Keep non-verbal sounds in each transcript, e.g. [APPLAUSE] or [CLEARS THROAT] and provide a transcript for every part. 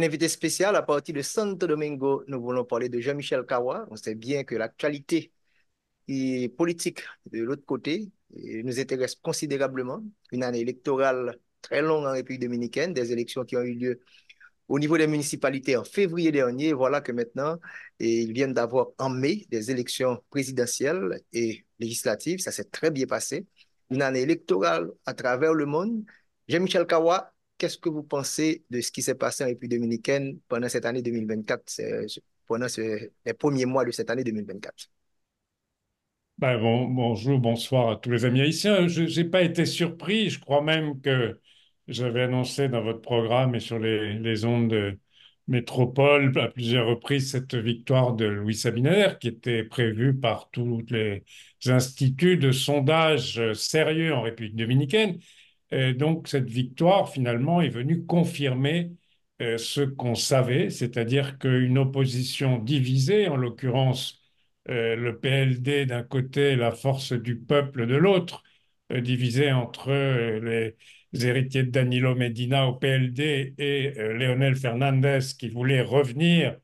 un invité spécial à partir de Santo Domingo. Nous voulons parler de Jean-Michel Kawa. On sait bien que l'actualité politique de l'autre côté nous intéresse considérablement. Une année électorale très longue en République dominicaine, des élections qui ont eu lieu au niveau des municipalités en février dernier. Voilà que maintenant, et ils viennent d'avoir en mai des élections présidentielles et législatives. Ça s'est très bien passé. Une année électorale à travers le monde. Jean-Michel Kawa Qu'est-ce que vous pensez de ce qui s'est passé en République dominicaine pendant cette année 2024, pendant les premiers mois de cette année 2024 ben, bon, bonjour, bonsoir à tous les amis haïtiens. Je n'ai pas été surpris. Je crois même que j'avais annoncé dans votre programme et sur les, ondes de métropole à plusieurs reprises cette victoire de Louis Sabinader qui était prévue par tous les instituts de sondage euh, sérieux en République dominicaine euh, donc cette victoire, finalement, est venue confirmer euh, ce qu'on savait, c'est-à-dire qu'une opposition divisée, en l'occurrence euh, le PLD d'un côté, la force du peuple de l'autre, divisée entre les héritiers de Danilo Medina au PLD et Leonel Fernandez qui voulait revenir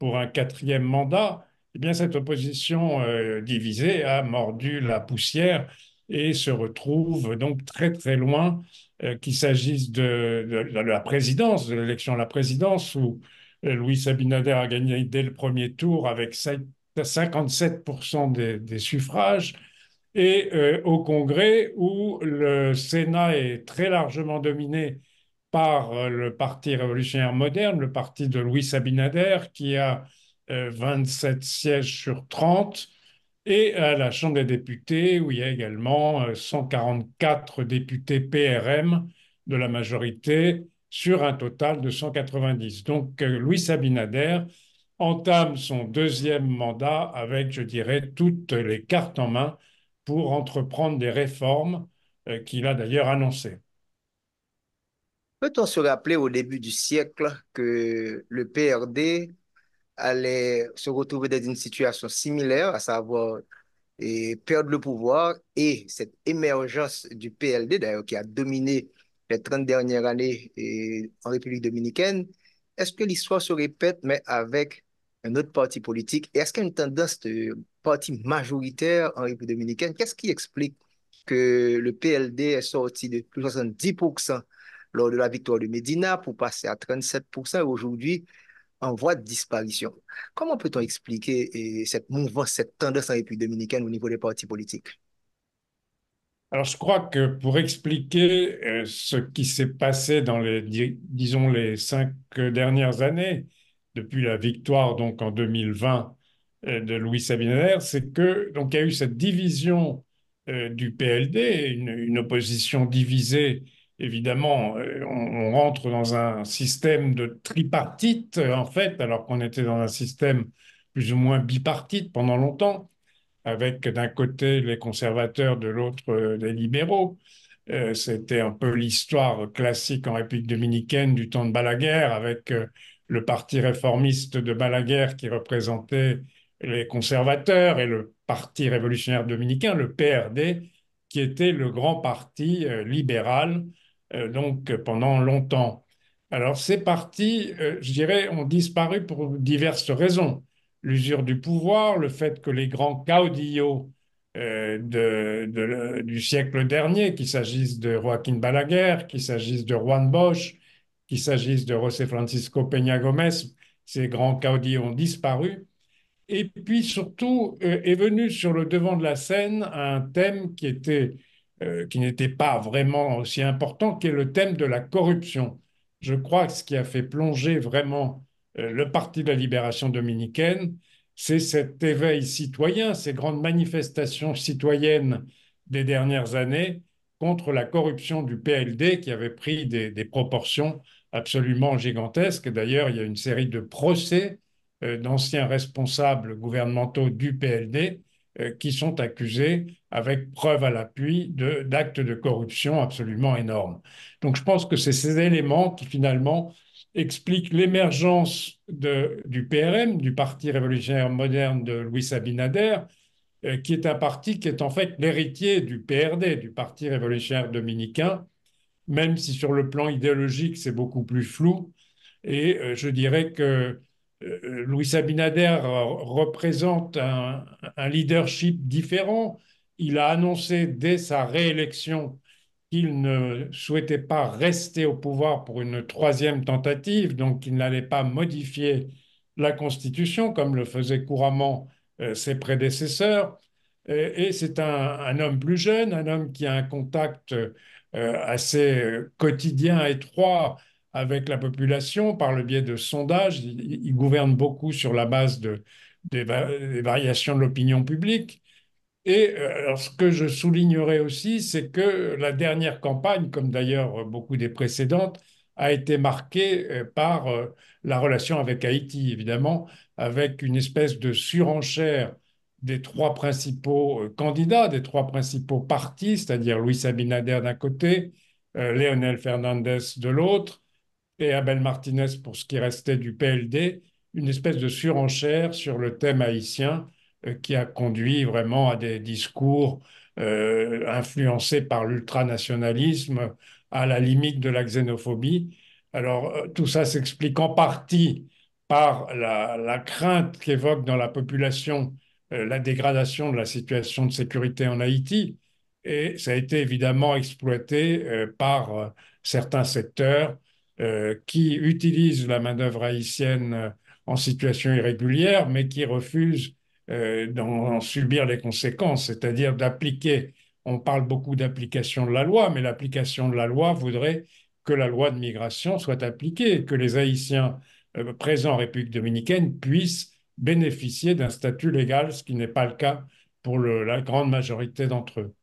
pour un quatrième mandat, eh bien cette opposition divisée a mordu la poussière et se retrouve donc très très loin, euh, qu'il s'agisse de, de, la présidence, de l'élection à la présidence, où euh, Louis Sabinader a gagné dès le premier tour avec 57% des, suffrages, et euh, au Congrès, où le Sénat est très largement dominé par le Parti révolutionnaire moderne, le parti de Louis Sabinader qui a 27 sièges sur 30, et à la Chambre des députés, où il y a également 144 euh, députés PRM de la majorité sur un total de 190. Donc euh, Louis Sabinader entame son deuxième mandat avec, je dirais, toutes les cartes en main pour entreprendre des réformes euh, qu'il a d'ailleurs annoncées. Peut-on se rappeler au début du siècle que le PRD allait se retrouver dans une situation similaire, à savoir et perdre le pouvoir et cette émergence du PLD, d'ailleurs, qui a dominé les 30 dernières années en République dominicaine, est-ce que l'histoire se répète, mais avec un autre parti politique est-ce qu'il y a une tendance de parti majoritaire en République dominicaine Qu'est-ce qui explique que le PLD est sorti de plus de 70% lors de la victoire de Médina pour passer à 37% aujourd'hui en voie de disparition. Comment peut-on expliquer eh, cette mouvance, cette tendance en République dominicaine au niveau des partis politiques alors, je crois que pour expliquer euh, ce qui s'est passé dans les, disons, les cinq euh, dernières années, depuis la victoire donc en 2020 euh, de Louis Sabinader, c'est que donc il y a eu cette division du PLD, une opposition divisée évidemment, euh, on, rentre dans un système de tripartite, en fait, alors qu'on était dans un système plus ou moins bipartite pendant longtemps, avec d'un côté les conservateurs, de l'autre euh, les libéraux. Euh, c'était un peu l'histoire classique en République dominicaine du temps de Balaguer, avec le parti réformiste de Balaguer qui représentait les conservateurs et le parti révolutionnaire dominicain, le PRD, qui était le grand parti libéral euh, donc pendant longtemps. Alors ces partis, euh, je dirais, ont disparu pour diverses raisons. L'usure du pouvoir, le fait que les grands caudillos euh, du siècle dernier, qu'il s'agisse de Joaquín Balaguer, qu'il s'agisse de Juan Bosch, qu'il s'agisse de José Francisco Peña Gómez, ces grands caudillos ont disparu. Et puis surtout est venu sur le devant de la scène un thème qui était euh, qui n'était pas vraiment aussi important, qui est le thème de la corruption. Je crois que ce qui a fait plonger vraiment euh, le Parti de la libération dominicaine, c'est cet éveil citoyen, ces grandes manifestations citoyennes des dernières années contre la corruption du PLD qui avait pris des, proportions absolument gigantesques. D'ailleurs, il y a une série de procès euh, d'anciens responsables gouvernementaux du PLD euh, qui sont accusés, avec preuve à l'appui, d'actes de, corruption absolument énormes. Donc je pense que c'est ces éléments qui finalement expliquent l'émergence du PRM, du Parti révolutionnaire moderne de Louis Abinader, euh, qui est un parti qui est en fait l'héritier du PRD, du Parti révolutionnaire dominicain, même si sur le plan idéologique c'est beaucoup plus flou. Et euh, je dirais que euh, Louis Abinader représente un, leadership différent. Il a annoncé dès sa réélection qu'il ne souhaitait pas rester au pouvoir pour une troisième tentative, donc qu'il n'allait pas modifier la Constitution comme le faisaient couramment euh, ses prédécesseurs. Euh, et, c'est un, homme plus jeune, un homme qui a un contact assez quotidien, étroit avec la population par le biais de sondages. Ils, gouvernent beaucoup sur la base de, des, variations de l'opinion publique. Et euh, ce que je soulignerai aussi, c'est que la dernière campagne, comme d'ailleurs euh, beaucoup des précédentes, a été marquée euh, par la relation avec Haïti, évidemment, avec une espèce de surenchère des trois principaux candidats, des trois principaux partis, c'est-à-dire Louis Abinader d'un côté, Léonel Fernandez de l'autre, et Abel Martinez pour ce qui restait du PLD, une espèce de surenchère sur le thème haïtien euh, qui a conduit vraiment à des discours euh, influencés par l'ultranationalisme, à la limite de la xénophobie. Alors euh, tout ça s'explique en partie par la, crainte qu'évoque dans la population la dégradation de la situation de sécurité en Haïti. Et ça a été évidemment exploité par certains secteurs euh, qui utilisent la main-d'œuvre haïtienne euh, en situation irrégulière, mais qui refusent euh, d'en subir les conséquences, c'est-à-dire d'appliquer. On parle beaucoup d'application de la loi, mais l'application de la loi voudrait que la loi de migration soit appliquée, que les Haïtiens présents en République dominicaine puissent bénéficier d'un statut légal, ce qui n'est pas le cas pour la grande majorité d'entre eux.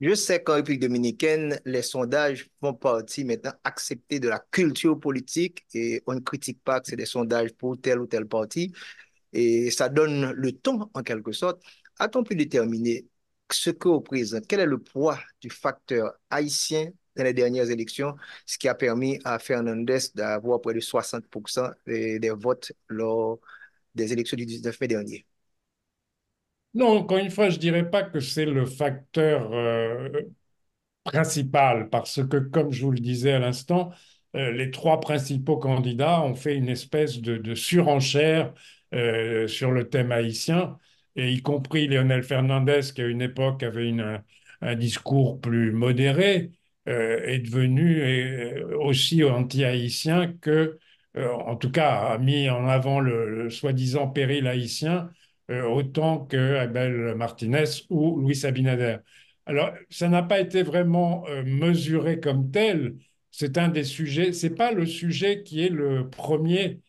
Je sais qu'en République dominicaine, les sondages font partie maintenant acceptée de la culture politique et on ne critique pas que c'est des sondages pour tel ou tel parti. Et ça donne le ton, en quelque sorte. A-t-on pu déterminer ce que représente, quel est le poids du facteur haïtien dans les dernières élections, ce qui a permis à Fernandez d'avoir près de 60% euh, des, votes lors des élections du 19 mai dernier? Non, encore une fois, je ne dirais pas que c'est le facteur euh, principal, parce que, comme je vous le disais à l'instant, euh, les trois principaux candidats ont fait une espèce de, surenchère euh, sur le thème haïtien, et y compris Lionel Fernandez, qui à une époque avait une, un, discours plus modéré, est devenu aussi anti-haïtien que, en tout cas, a mis en avant le soi-disant péril haïtien euh, autant que Abel Martinez ou Louis Abinader. Alors, ça n'a pas été vraiment euh, mesuré comme tel. C'est un des sujets, c'est pas le sujet qui est le premier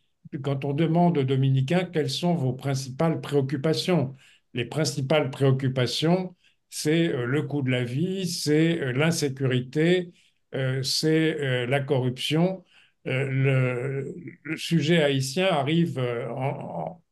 quand on demande aux Dominicains quelles sont vos principales préoccupations. Les principales préoccupations, c'est euh, le coût de la vie, c'est l'insécurité, c'est la corruption. Le, sujet haïtien arrive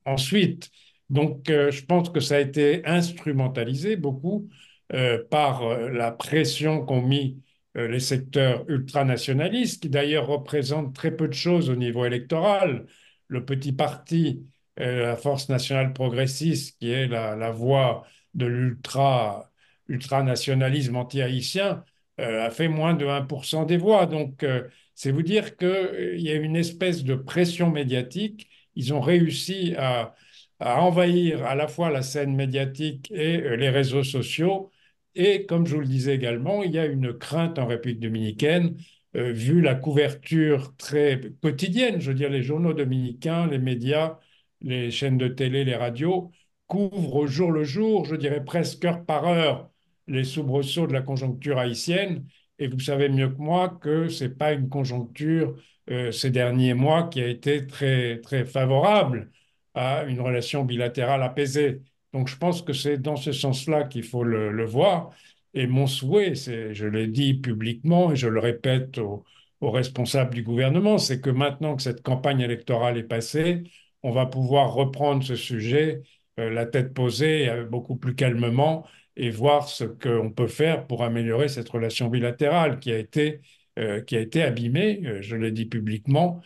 ensuite. Donc, euh, je pense que ça a été instrumentalisé beaucoup euh, par euh, la pression qu'ont mis les secteurs ultranationalistes, qui d'ailleurs représentent très peu de choses au niveau électoral. Le petit parti, la Force nationale progressiste, qui est la, voix de l'ultra anti-haïtien, a fait moins de 1% des voix. Donc, c'est vous dire qu'il y a une espèce de pression médiatique. Ils ont réussi à à envahir à la fois la scène médiatique et euh, les réseaux sociaux. Et comme je vous le disais également, il y a une crainte en République dominicaine, euh, vu la couverture très quotidienne, je veux dire, les journaux dominicains, les médias, les chaînes de télé, les radios, couvrent au jour le jour, je dirais presque heure par heure, les soubresauts de la conjoncture haïtienne. Et vous savez mieux que moi que ce n'est pas une conjoncture euh, ces derniers mois qui a été très, très favorable à une relation bilatérale apaisée. Donc je pense que c'est dans ce sens-là qu'il faut le, voir. Et mon souhait, c'est, je l'ai dit publiquement et je le répète aux, responsables du gouvernement, c'est que maintenant que cette campagne électorale est passée, on va pouvoir reprendre ce sujet euh, la tête posée, euh, beaucoup plus calmement, et voir ce qu'on peut faire pour améliorer cette relation bilatérale qui a été, euh, qui a été abîmée, je l'ai dit publiquement,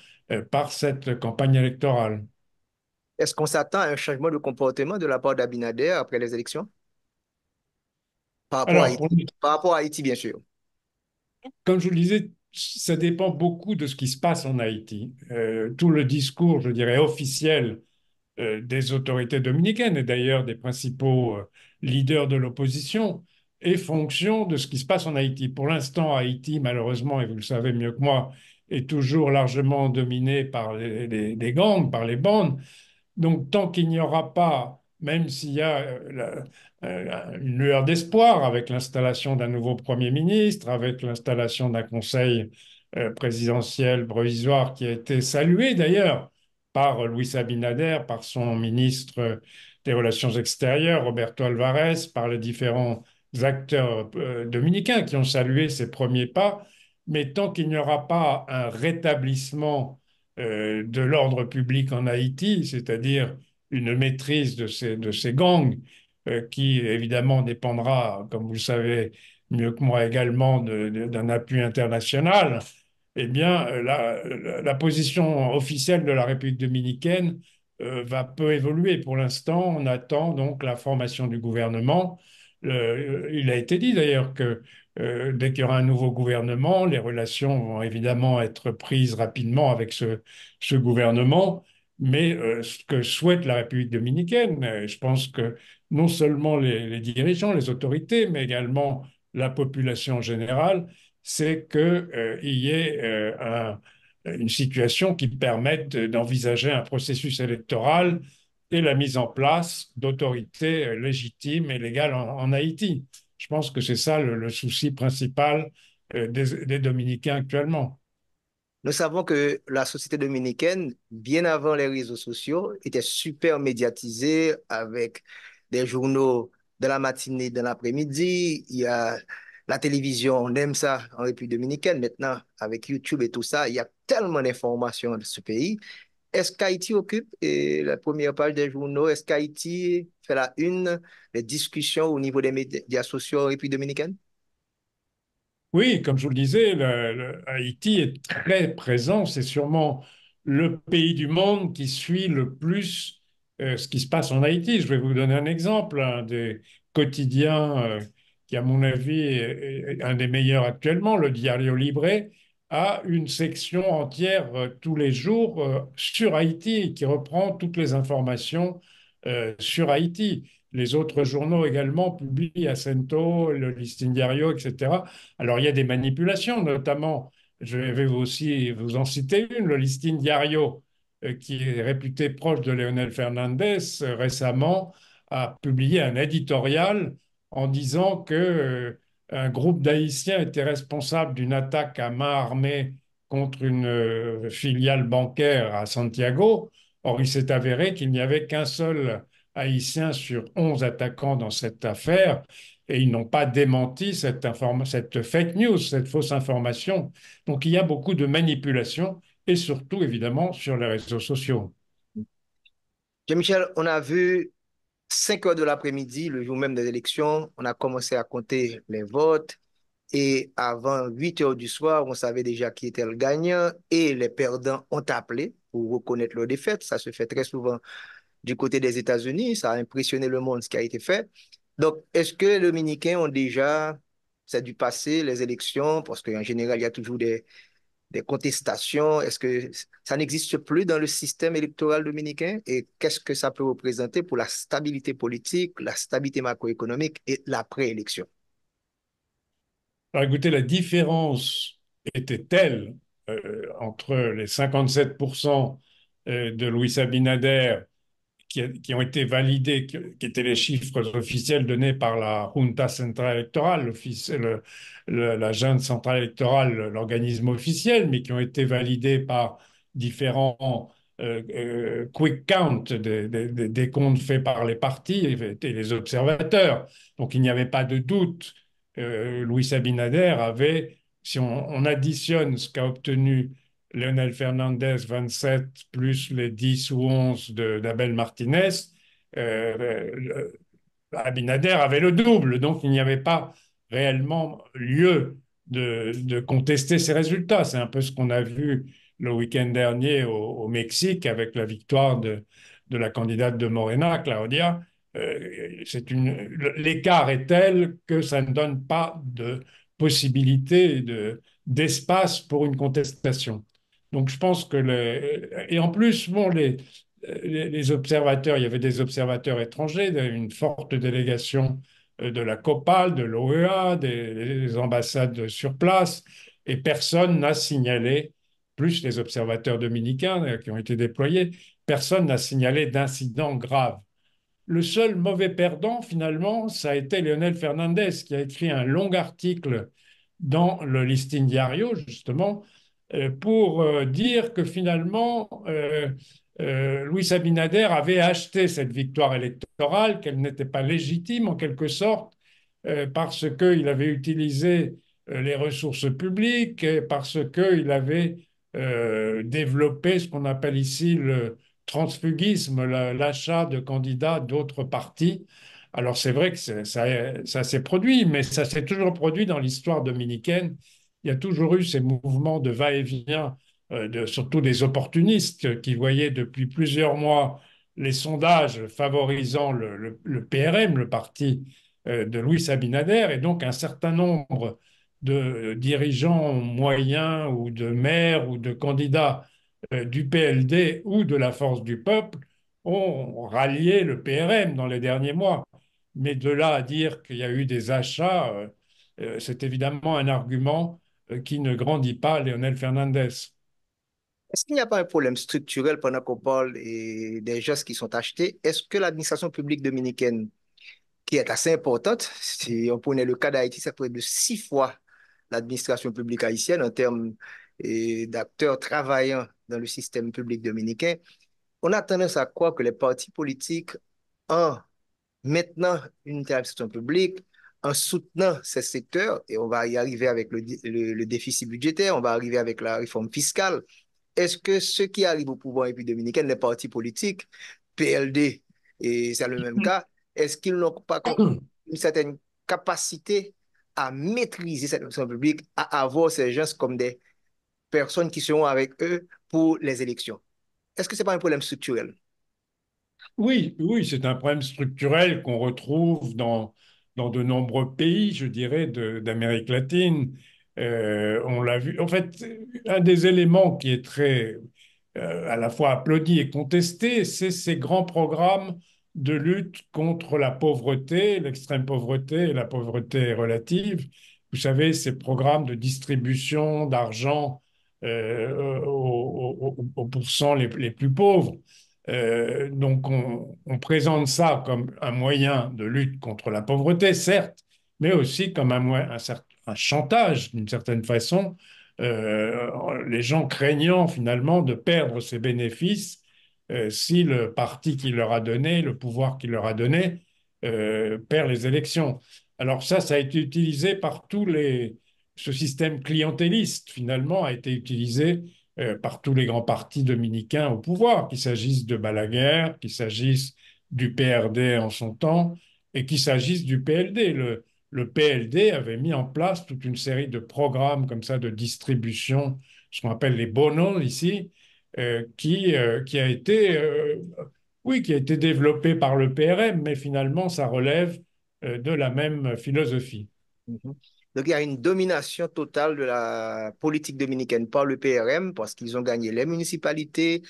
par cette campagne électorale. Est-ce qu'on s'attend à un changement de comportement de la part d'Abinader après les élections? Par rapport, à Haïti, bien sûr. Comme je le disais, ça dépend beaucoup de ce qui se passe en Haïti. Euh, tout le discours, je dirais, officiel euh, des autorités dominicaines et d'ailleurs des principaux euh, leaders de l'opposition est fonction de ce qui se passe en Haïti. Pour l'instant, Haïti, malheureusement, et vous le savez mieux que moi, est toujours largement dominé par les, les gangs, par les bandes. Donc, tant qu'il n'y aura pas, même s'il y a euh, euh, une lueur d'espoir avec l'installation d'un nouveau Premier ministre, avec l'installation d'un Conseil euh, présidentiel provisoire qui a été salué d'ailleurs par Louis Abinader, par son ministre des Relations extérieures, Roberto Alvarez, par les différents acteurs dominicains qui ont salué ces premiers pas. Mais tant qu'il n'y aura pas un rétablissement euh, de l'ordre public en Haïti, c'est-à-dire une maîtrise de ces, gangs, euh, qui évidemment dépendra, comme vous le savez mieux que moi également, d'un appui international, eh bien, euh, la, position officielle de la République dominicaine va peu évoluer. Pour l'instant, on attend donc la formation du gouvernement euh, il a été dit d'ailleurs que euh, dès qu'il y aura un nouveau gouvernement, les relations vont évidemment être prises rapidement avec ce, gouvernement, mais euh, ce que souhaite la République dominicaine, je pense que non seulement les, dirigeants, les autorités, mais également la population générale, c'est qu'il y ait une situation qui permette d'envisager un processus électoral et la mise en place d'autorités euh, légitimes et légales en, Haïti. Je pense que c'est ça le, souci principal euh, des, des Dominicains actuellement. Nous savons que la société dominicaine, bien avant les réseaux sociaux, était super médiatisée avec des journaux de la matinée, de l'après-midi. Il y a la télévision, on aime ça en République dominicaine. Maintenant, avec YouTube et tout ça, il y a tellement d'informations de ce pays est-ce qu'Haïti occupe la première page des journaux? Est-ce qu'Haïti fait la une des discussions au niveau des médias sociaux en République dominicaine? Oui, comme je vous le disais, Haïti est très présent. C'est sûrement le pays du monde qui suit le plus euh, ce qui se passe en Haïti. Je vais vous donner un exemple, un des quotidiens euh, qui, à mon avis, est, est un des meilleurs actuellement, le Diario Libre, à une section entière euh, tous les jours euh, sur Haïti qui reprend toutes les informations euh, sur Haïti. Les autres journaux également publient Asento, le Listing Diario, etc. Alors il y a des manipulations, notamment, je vais aussi vous en citer une, le Listing Diario, qui est réputé proche de Lionel Fernandez, récemment a publié un éditorial en disant que un groupe d'Haïtiens était responsable d'une attaque à main armée contre une euh, filiale bancaire à Santiago. Or, il s'est avéré qu'il n'y avait qu'un seul Haïtien sur 11 attaquants dans cette affaire et ils n'ont pas démenti cette, cette fake news, cette fausse information. Donc, il y a beaucoup de manipulation et surtout, évidemment, sur les réseaux sociaux. Jean-Michel, on a vu 5 heures de l'après-midi, le jour même des élections, on a commencé à compter les votes. Et avant 8 heures du soir, on savait déjà qui était le gagnant et les perdants ont appelé pour reconnaître leur défaite. Ça se fait très souvent du côté des États-Unis. Ça a impressionné le monde ce qui a été fait. Donc, est-ce que les Dominicains ont déjà, c'est du passé, les élections, parce qu'en général, il y a toujours des, des contestations Est-ce que ça n'existe plus dans le système électoral dominicain Et qu'est-ce que ça peut représenter pour la stabilité politique, la stabilité macroéconomique et la préélection écoutez, la différence était telle euh, entre les 57% euh, de Louis Abinader qui, ont été validés, qui, étaient les chiffres officiels donnés par la Junta Centrale Électorale, l'agence la Centrale Électorale, l'organisme officiel, mais qui ont été validés par différents euh, euh, quick count des, comptes faits par les partis et, les observateurs. Donc il n'y avait pas de doute. Euh, Louis Sabinader avait, si on additionne ce qu'a obtenu Leonel Fernandez 27 plus les 10 ou 11 d'Abel Martinez, euh, euh, Abinader avait le double, donc il n'y avait pas réellement lieu de, contester ces résultats. C'est un peu ce qu'on a vu le week-end dernier au, Mexique avec la victoire de, de la candidate de Morena, Claudia. Euh, l'écart est tel que ça ne donne pas de possibilité d'espace pour une contestation. Donc je pense que Et en plus, bon, les, observateurs, il y avait des observateurs étrangers, une forte délégation euh, de la COPAL, de l'OEA, des, ambassades sur place, et personne n'a signalé, plus les observateurs dominicains euh, qui ont été déployés, personne n'a signalé d'incident grave. Le seul mauvais perdant, finalement, ça a été Lionel Fernandez, qui a écrit un long article dans le listing diario, justement, euh, pour euh, dire que finalement, euh, Louis Abinader avait acheté cette victoire électorale, qu'elle n'était pas légitime en quelque sorte, parce qu'il avait utilisé les ressources publiques, et parce qu'il avait développé ce qu'on appelle ici le transfugisme, l'achat de candidats d'autres partis. Alors c'est vrai que ça s'est produit, mais ça s'est toujours produit dans l'histoire dominicaine il y a toujours eu ces mouvements de va-et-vient, euh, surtout des opportunistes qui voyaient depuis plusieurs mois les sondages favorisant le, PRM, le parti euh, de Louis Abinader, et donc un certain nombre de dirigeants moyens ou de maires ou de candidats euh, du PLD ou de la force du peuple ont rallié le PRM dans les derniers mois. Mais de là à dire qu'il y a eu des achats, c'est évidemment un argument euh, qui ne grandit pas, Lionel Fernandez. Est-ce qu'il n'y a pas un problème structurel pendant qu'on parle et des gestes qui sont achetés Est-ce que l'administration publique dominicaine, qui est assez importante, si on prenait le cas d'Haïti, c'est près de six fois l'administration publique haïtienne en termes d'acteurs travaillant dans le système public dominicain, on a tendance à croire que les partis politiques ont maintenant une administration publique, en soutenant ces secteurs, et on va y arriver avec le, déficit budgétaire, on va arriver avec la réforme fiscale, est-ce que ceux qui arrivent au pouvoir et les partis politiques, PLD, et c'est le même mm-hmm. cas, est-ce qu'ils n'ont pas [CLEARS THROAT] une certaine capacité à maîtriser cette fonction publique, à avoir ces gens comme des personnes qui seront avec eux pour les élections Est-ce que ce n'est pas un problème structurel Oui, oui, c'est un problème structurel qu'on retrouve dans dans de nombreux pays, je dirais, d'Amérique latine. Euh, on l'a vu. En fait, un des éléments qui est très euh, à la fois applaudi et contesté, c'est ces grands programmes de lutte contre la pauvreté, l'extrême pauvreté et la pauvreté relative. Vous savez, ces programmes de distribution d'argent euh, aux, pourcents les, plus pauvres. Euh, donc on, présente ça comme un moyen de lutte contre la pauvreté, certes, mais aussi comme un, chantage d'une certaine façon, euh, les gens craignant finalement de perdre ses bénéfices euh, si le parti qui leur a donné, le pouvoir qui leur a donné, perd les élections. Alors ça, ça a été utilisé par tous les... Ce système clientéliste, finalement, a été utilisé euh, par tous les grands partis dominicains au pouvoir, qu'il s'agisse de Balaguer, qu'il s'agisse du PRD en son temps, et qu'il s'agisse du PLD. Le, PLD avait mis en place toute une série de programmes comme ça de distribution, ce qu'on appelle les noms ici, euh, euh, qui, a été, oui, qui a été développé par le PRM, mais finalement, ça relève de la même philosophie. Mm-hmm. Donc il y a une domination totale de la politique dominicaine par le PRM parce qu'ils ont gagné les municipalités,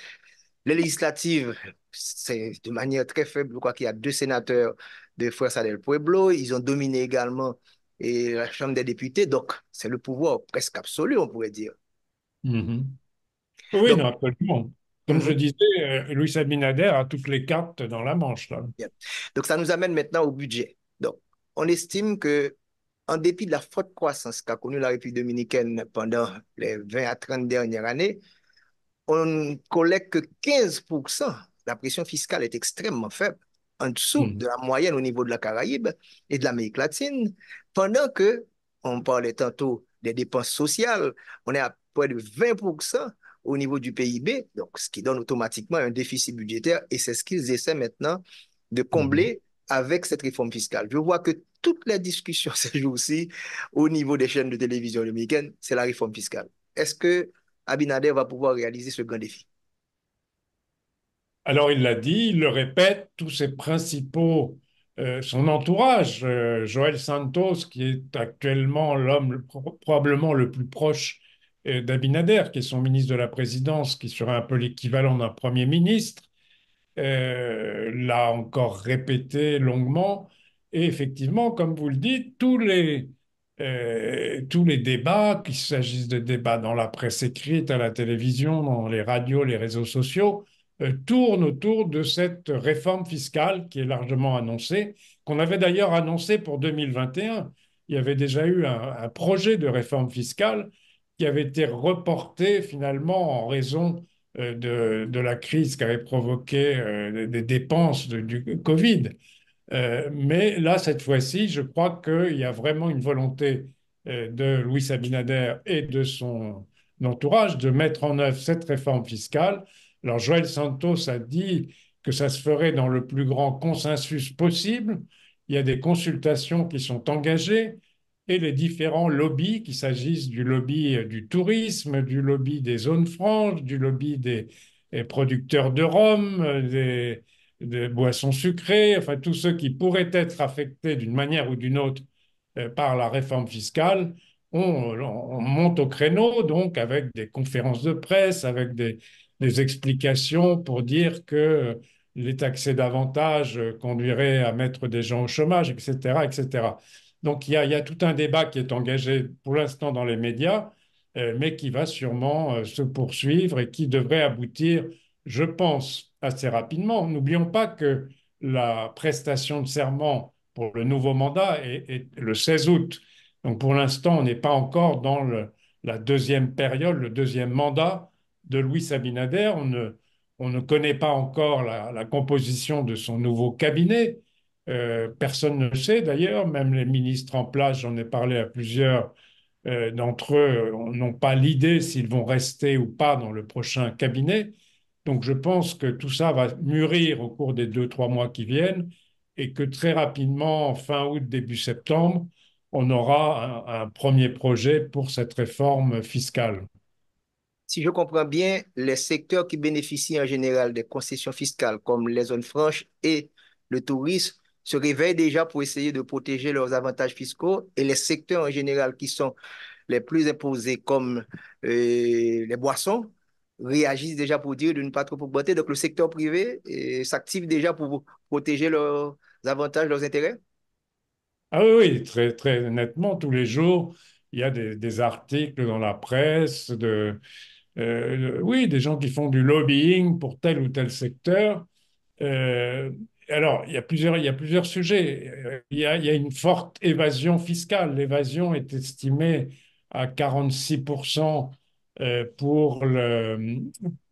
les législatives, c'est de manière très faible. Je crois qu'il y a deux sénateurs de Fuerza del Pueblo. Ils ont dominé également et la Chambre des députés. Donc, c'est le pouvoir presque absolu, on pourrait dire. Mm-hmm. Oui, absolument. Comme je mm-hmm. disais, euh, Louis Luis Abinader a toutes les cartes dans la manche. Là. Donc, ça nous amène maintenant au budget. Donc, on estime que en dépit de la forte croissance qu'a connue la République dominicaine pendant les 20 à 30 dernières années, on ne collecte que 15%. La pression fiscale est extrêmement faible, en dessous hmm. de la moyenne au niveau de la Caraïbe et de l'Amérique latine, pendant que, on parlait tantôt des dépenses sociales, on est à près de 20% au niveau du PIB, donc ce qui donne automatiquement un déficit budgétaire, et c'est ce qu'ils essaient maintenant de combler hmm. avec cette réforme fiscale. Je vois que toutes les discussions [LAUGHS] ces jours-ci au niveau des chaînes de télévision américaines, c'est la réforme fiscale. Est-ce que Abinader va pouvoir réaliser ce grand défi Alors il l'a dit, il le répète, tous ses principaux, euh, son entourage, euh, Joël Santos, qui est actuellement l'homme probablement le plus proche euh, d'Abinader, qui est son ministre de la Présidence, qui serait un peu l'équivalent d'un Premier ministre, l'a encore répété longuement et effectivement, comme vous le dites, tous les, euh, tous les débats, qu'il s'agisse de débats dans la presse écrite, à la télévision, dans les radios, les réseaux sociaux, euh, tournent autour de cette réforme fiscale qui est largement annoncée, qu'on avait d'ailleurs annoncée pour 2021. Il y avait déjà eu un, projet de réforme fiscale qui avait été reporté finalement en raison euh, de, la crise qui avait provoqué des dépenses du Covid. Euh, mais là, cette fois-ci, je crois qu'il y a vraiment une volonté euh, de Louis Abinader et de son entourage de mettre en œuvre cette réforme fiscale. Alors, Joël Santos a dit que ça se ferait dans le plus grand consensus possible. Il y a des consultations qui sont engagées et les différents lobbies, qu'il s'agisse du lobby euh, du tourisme, du lobby des zones franches, du lobby des, des producteurs de rhum, des, des boissons sucrées, enfin tous ceux qui pourraient être affectés d'une manière ou d'une autre euh, par la réforme fiscale, on, monte au créneau, donc avec des conférences de presse, avec des, explications pour dire que les taxer davantage conduiraient à mettre des gens au chômage, etc. etc. Donc il y, a, il y a tout un débat qui est engagé pour l'instant dans les médias, euh, mais qui va sûrement euh, se poursuivre et qui devrait aboutir je pense, assez rapidement. N'oublions pas que la prestation de serment pour le nouveau mandat est, le 16 août. Donc pour l'instant, on n'est pas encore dans la deuxième période, le deuxième mandat de Louis Sabinader. On ne, connaît pas encore la, composition de son nouveau cabinet. Euh, personne ne sait d'ailleurs, même les ministres en place, j'en ai parlé à plusieurs euh, d'entre eux, n'ont pas l'idée s'ils vont rester ou pas dans le prochain cabinet. Donc je pense que tout ça va mûrir au cours des deux, trois mois qui viennent et que très rapidement, fin août, début septembre, on aura un, premier projet pour cette réforme fiscale. Si je comprends bien, les secteurs qui bénéficient en général des concessions fiscales, comme les zones franches et le tourisme, se réveillent déjà pour essayer de protéger leurs avantages fiscaux et les secteurs en général qui sont les plus imposés, comme euh, les boissons, réagissent déjà pour dire de ne pas trop Donc le secteur privé eh, s'active déjà pour protéger leurs avantages, leurs intérêts Ah oui, très, très nettement, tous les jours, il y a des, articles dans la presse, euh, de, oui, des gens qui font du lobbying pour tel ou tel secteur. Euh, alors, il y, a plusieurs, il y a plusieurs sujets. Euh, il y a, il y a une forte évasion fiscale. L'évasion est estimée à 46% euh, pour, le,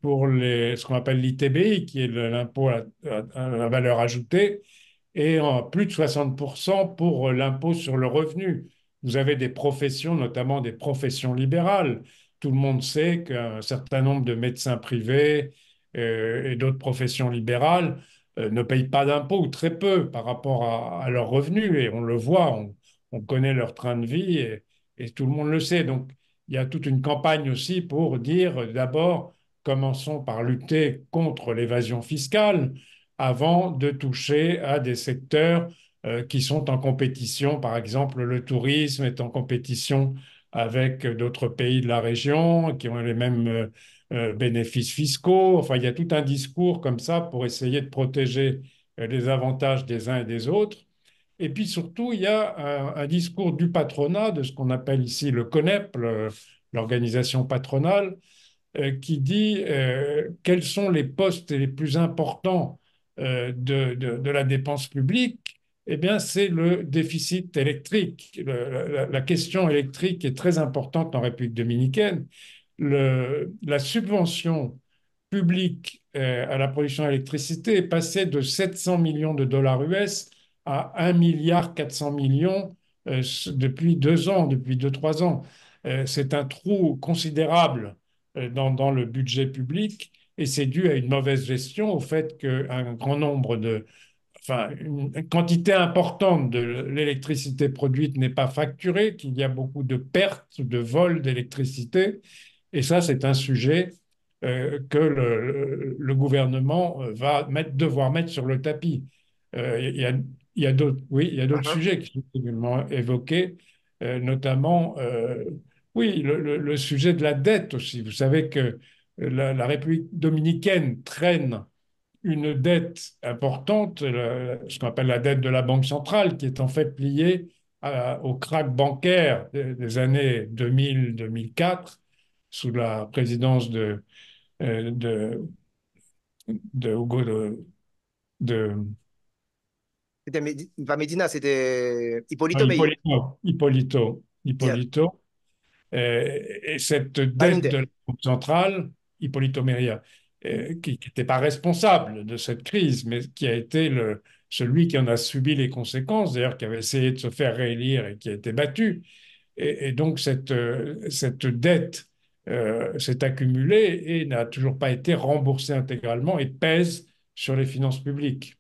pour les, ce qu'on appelle l'ITB, qui est l'impôt à, la valeur ajoutée, et en plus de 60% pour euh, l'impôt sur le revenu. Vous avez des professions, notamment des professions libérales. Tout le monde sait qu'un certain nombre de médecins privés euh, et d'autres professions libérales ne payent pas d'impôts, ou très peu, par rapport à, à, leurs revenus. Et on le voit, on, connaît leur train de vie, et tout le monde le sait. Donc, il y a toute une campagne aussi pour dire d'abord, commençons par lutter contre l'évasion fiscale avant de toucher à des secteurs euh, qui sont en compétition. Par exemple, le tourisme est en compétition avec d'autres pays de la région qui ont les mêmes euh, euh, bénéfices fiscaux. Enfin, il y a tout un discours comme ça pour essayer de protéger les avantages des uns et des autres. Et puis surtout, il y a euh, un, discours du patronat, de ce qu'on appelle ici le CONEP, l'organisation patronale, euh, qui dit euh, quels sont les postes les plus importants de, la dépense publique. Eh bien, c'est le déficit électrique. la, question électrique est très importante en République dominicaine. Le, la subvention publique à la production d'électricité est passée de 700 millions de dollars US à 1 milliard 400 millions euh, depuis deux ans, depuis deux, trois ans. Euh, c'est un trou considérable euh, dans, le budget public et c'est dû à une mauvaise gestion, au fait qu'un grand nombre de, enfin, une quantité importante de l'électricité produite n'est pas facturée, qu'il y a beaucoup de pertes, de vols d'électricité. Et ça, c'est un sujet que le, gouvernement va mettre, devoir mettre sur le tapis. il y a il y a d'autres, oui, il y a d'autres uh-huh. sujets qui sont évoqués, euh, notamment, euh, oui, le, sujet de la dette aussi. Vous savez que euh, la, République dominicaine traîne une dette importante, ce qu'on appelle la dette de la Banque centrale, qui est en fait liée au krach bancaire des, années 2000-2004, sous la présidence de, de, Hugo de c'était pas Medina, c'était Hippolito. Ah, Hippolito. Hippolito. et cette dette de la Banque centrale, Hippolito Meria, euh, qui n'était pas responsable de cette crise, mais qui a été le, celui qui en a subi les conséquences, d'ailleurs qui avait essayé de se faire réélire et qui a été battu. Et, donc cette, euh, cette dette euh, s'est accumulée et n'a toujours pas été remboursée intégralement et pèse sur les finances publiques.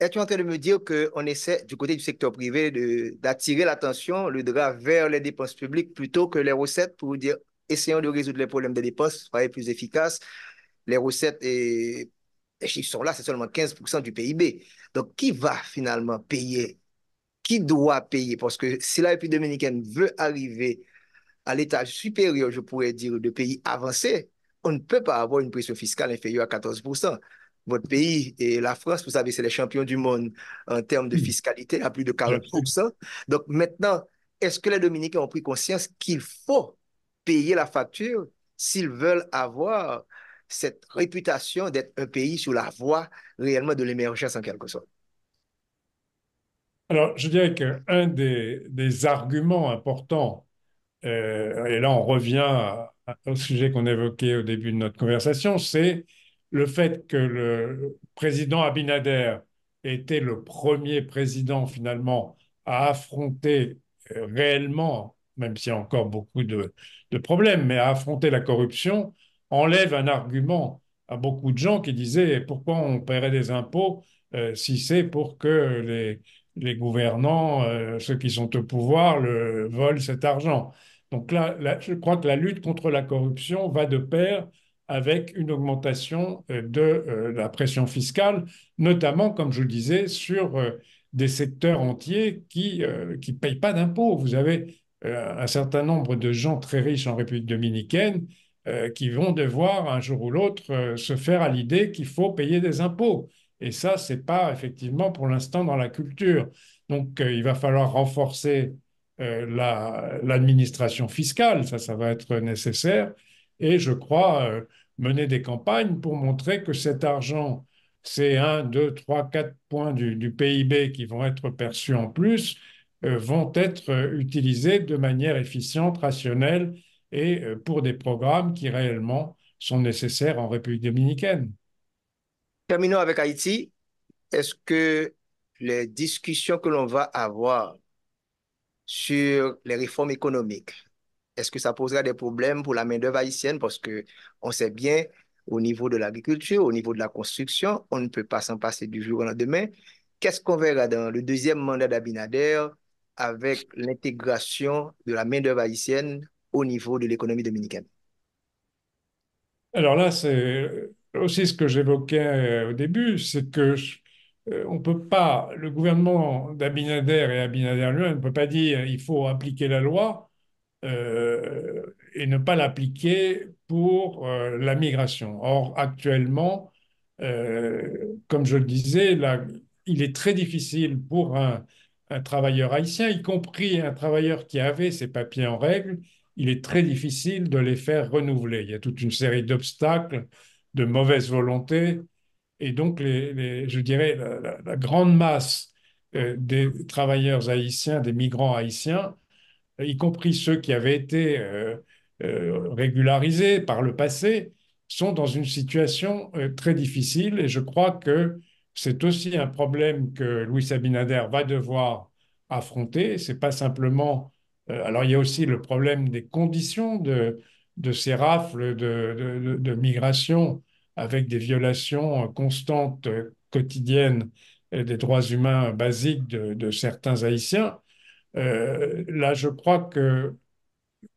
Es-tu en train de me dire qu'on essaie, du côté du secteur privé, d'attirer l'attention, le drap vers les dépenses publiques plutôt que les recettes pour dire essayons de résoudre les problèmes des dépenses, soyez plus efficace Les recettes et les chiffres sont là, c'est seulement 15% du PIB. Donc, qui va finalement payer Qui doit payer Parce que si la République dominicaine veut arriver à l'étage supérieur, je pourrais dire, de pays avancés, on ne peut pas avoir une pression fiscale inférieure à 14% votre pays et la France, vous savez, c'est les champions du monde en termes de fiscalité à plus de 40%. Donc maintenant, est-ce que les Dominicains ont pris conscience qu'il faut payer la facture s'ils veulent avoir cette réputation d'être un pays sur la voie réellement de l'émergence en quelque sorte Alors, je dirais qu'un des, des arguments importants, euh, et là on revient au sujet qu'on évoquait au début de notre conversation, c'est le fait que le président Abinader était le premier président finalement à affronter euh, réellement, même s'il y a encore beaucoup de, problèmes, mais à affronter la corruption, enlève un argument à beaucoup de gens qui disaient pourquoi on paierait des impôts euh, si c'est pour que les, les gouvernants, euh, ceux qui sont au pouvoir, le, volent cet argent. Donc là, je crois que la lutte contre la corruption va de pair avec une augmentation euh, de euh, la pression fiscale, notamment, comme je le disais, sur euh, des secteurs entiers qui ne payent pas d'impôts. Vous avez un certain nombre de gens très riches en République dominicaine qui vont devoir, un jour ou l'autre, se faire à l'idée qu'il faut payer des impôts. Et ça, ce n'est pas effectivement pour l'instant dans la culture. Donc, il va falloir renforcer l'administration fiscale, ça, ça va être nécessaire. Et je crois mener des campagnes pour montrer que cet argent, ces 1, 2, 3, 4 points du, PIB qui vont être perçus en plus, euh, vont être euh, utilisés de manière efficiente, rationnelle et euh, pour des programmes qui réellement sont nécessaires en République dominicaine. Terminons avec Haïti. Est-ce que les discussions que l'on va avoir sur les réformes économiques, est-ce que ça posera des problèmes pour la main-d'œuvre haïtienne? Parce que on sait bien, au niveau de l'agriculture, au niveau de la construction, on ne peut pas s'en passer du jour au lendemain. Qu'est-ce qu'on verra dans le deuxième mandat d'Abinader avec l'intégration de la main-d'œuvre haïtienne au niveau de l'économie dominicaine? Alors là, c'est aussi ce que j'évoquais euh, au début, c'est que euh, on peut pas, le gouvernement d'Abinader et Abinader lui ne peut pas dire il faut appliquer la loi euh, et ne pas l'appliquer pour euh, la migration. Or, actuellement, euh, comme je le disais, il est très difficile pour un, travailleur haïtien, y compris un travailleur qui avait ses papiers en règle, il est très difficile de les faire renouveler. Il y a toute une série d'obstacles, de mauvaises volonté, et donc, les, je dirais, la grande masse des travailleurs haïtiens, des migrants haïtiens, euh, y compris ceux qui avaient été euh, euh, régularisés par le passé, sont dans une situation très difficile. Et je crois que c'est aussi un problème que Louis Abinader va devoir affronter. C'est pas simplement. alors, il y a aussi le problème des conditions de, ces rafles de, migration avec des violations constantes quotidiennes des droits humains basiques de, certains Haïtiens. Euh, là, je crois que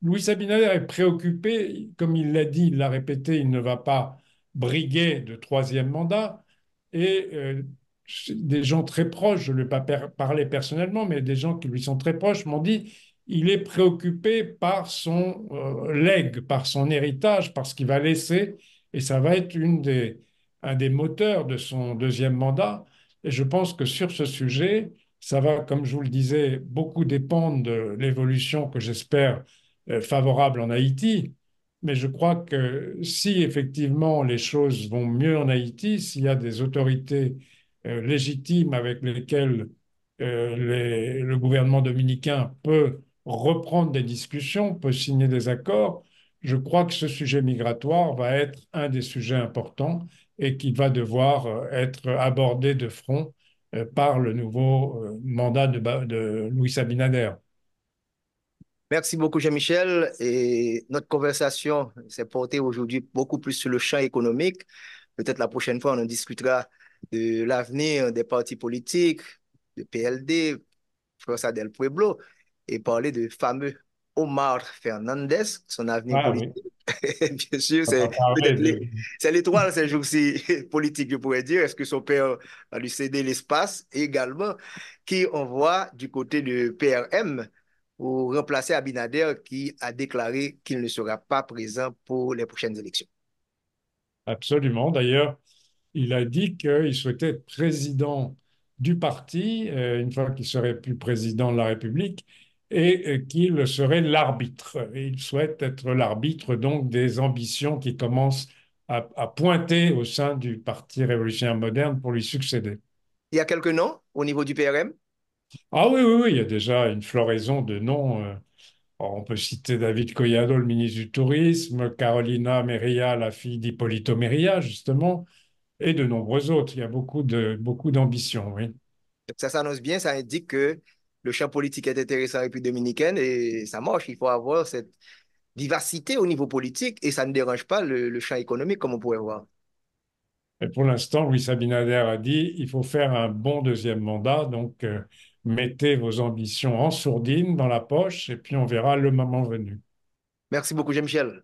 Louis Sabinader est préoccupé, comme il l'a dit, il l'a répété, il ne va pas briguer de troisième mandat. Et euh, des gens très proches, je ne lui ai pas parlé personnellement, mais des gens qui lui sont très proches m'ont dit il est préoccupé par son euh, legs, par son héritage, par ce qu'il va laisser, et ça va être une un des moteurs de son deuxième mandat. Et je pense que sur ce sujet, ça va, comme je vous le disais, beaucoup dépendre de l'évolution que j'espère euh, favorable en Haïti. Mais je crois que si effectivement les choses vont mieux en Haïti, s'il y a des autorités euh, légitimes avec lesquelles euh, le gouvernement dominicain peut reprendre des discussions, peut signer des accords, je crois que ce sujet migratoire va être un des sujets importants et qui va devoir être abordé de front euh, par le nouveau euh, mandat de, de Louis Abinader. Merci beaucoup, Jean-Michel. Et notre conversation s'est portée aujourd'hui beaucoup plus sur le champ économique. Peut-être la prochaine fois, on en discutera de l'avenir des partis politiques, de PLD, François Del Pueblo, et parler de fameux Omar Fernandez, son avenir ah politique. [LAUGHS] Bien sûr, c'est de... l'étoile ces jours-ci [LAUGHS] politique, je pourrais dire. Est-ce que son père va lui céder l'espace également, qui on voit du côté du PRM pour remplacer Abinader qui a déclaré qu'il ne sera pas présent pour les prochaines élections. Absolument. D'ailleurs, il a dit qu'il souhaitait être président du parti, euh, une fois qu'il serait plus président de la République, et euh, qu'il serait l'arbitre. Il souhaite être l'arbitre donc des ambitions qui commencent à, pointer au sein du Parti révolutionnaire moderne pour lui succéder. Il y a quelques noms au niveau du PRM Ah oui, oui, oui, il y a déjà une floraison de noms. Euh. on peut citer David Collado, le ministre du Tourisme, Carolina Meria, la fille d'Hippolito Meria, justement, et de nombreux autres. Il y a beaucoup de beaucoup oui. Ça s'annonce bien, ça indique que le champ politique est intéressant en République dominicaine et ça marche. Il faut avoir cette diversité au niveau politique et ça ne dérange pas le, champ économique comme on pourrait voir. Et pour l'instant, Louis Sabinader a dit il faut faire un bon deuxième mandat, donc euh, mettez vos ambitions en sourdine dans la poche et puis on verra le moment venu. Merci beaucoup, Jean-Michel.